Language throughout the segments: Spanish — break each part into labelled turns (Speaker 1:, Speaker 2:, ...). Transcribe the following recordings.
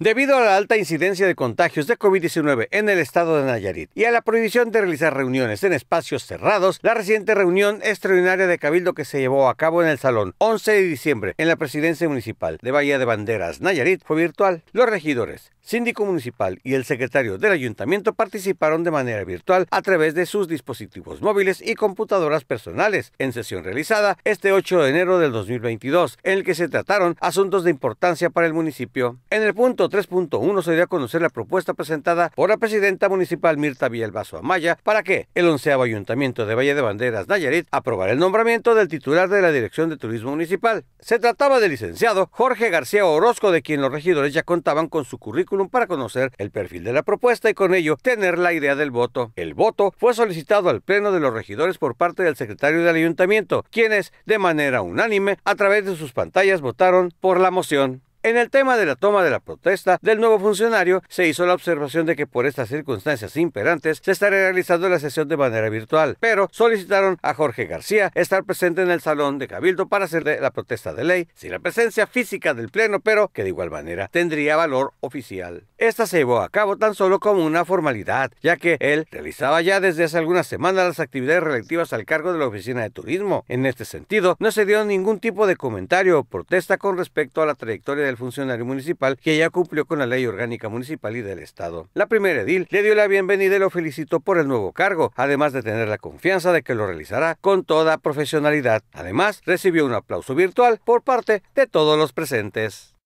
Speaker 1: Debido a la alta incidencia de contagios de COVID-19 en el estado de Nayarit y a la prohibición de realizar reuniones en espacios cerrados, la reciente reunión extraordinaria de Cabildo que se llevó a cabo en el Salón 11 de diciembre en la Presidencia Municipal de Bahía de Banderas, Nayarit, fue virtual. Los regidores, síndico municipal y el secretario del ayuntamiento participaron de manera virtual a través de sus dispositivos móviles y computadoras personales en sesión realizada este 8 de enero del 2022, en el que se trataron asuntos de importancia para el municipio. En el punto 3.1 se dio a conocer la propuesta presentada por la presidenta municipal Mirta Villalbazo Amaya para que el onceavo ayuntamiento de Valle de Banderas, Nayarit, aprobara el nombramiento del titular de la Dirección de Turismo Municipal. Se trataba del licenciado Jorge García Orozco, de quien los regidores ya contaban con su currículum para conocer el perfil de la propuesta y con ello tener la idea del voto. El voto fue solicitado al Pleno de los Regidores por parte del secretario del ayuntamiento, quienes, de manera unánime, a través de sus pantallas votaron por la moción. En el tema de la toma de la protesta del nuevo funcionario, se hizo la observación de que por estas circunstancias imperantes se estaría realizando la sesión de manera virtual, pero solicitaron a Jorge García estar presente en el salón de Cabildo para hacer la protesta de ley, sin la presencia física del Pleno, pero que de igual manera tendría valor oficial. Esta se llevó a cabo tan solo como una formalidad, ya que él realizaba ya desde hace algunas semanas las actividades relativas al cargo de la Oficina de Turismo. En este sentido, no se dio ningún tipo de comentario o protesta con respecto a la trayectoria del funcionario municipal que ya cumplió con la ley orgánica municipal y del Estado. La primera edil le dio la bienvenida y lo felicitó por el nuevo cargo, además de tener la confianza de que lo realizará con toda profesionalidad. Además, recibió un aplauso virtual por parte de todos los presentes.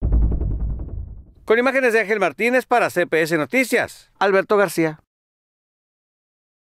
Speaker 1: Con imágenes de Ángel Martínez para CPS Noticias, Alberto García.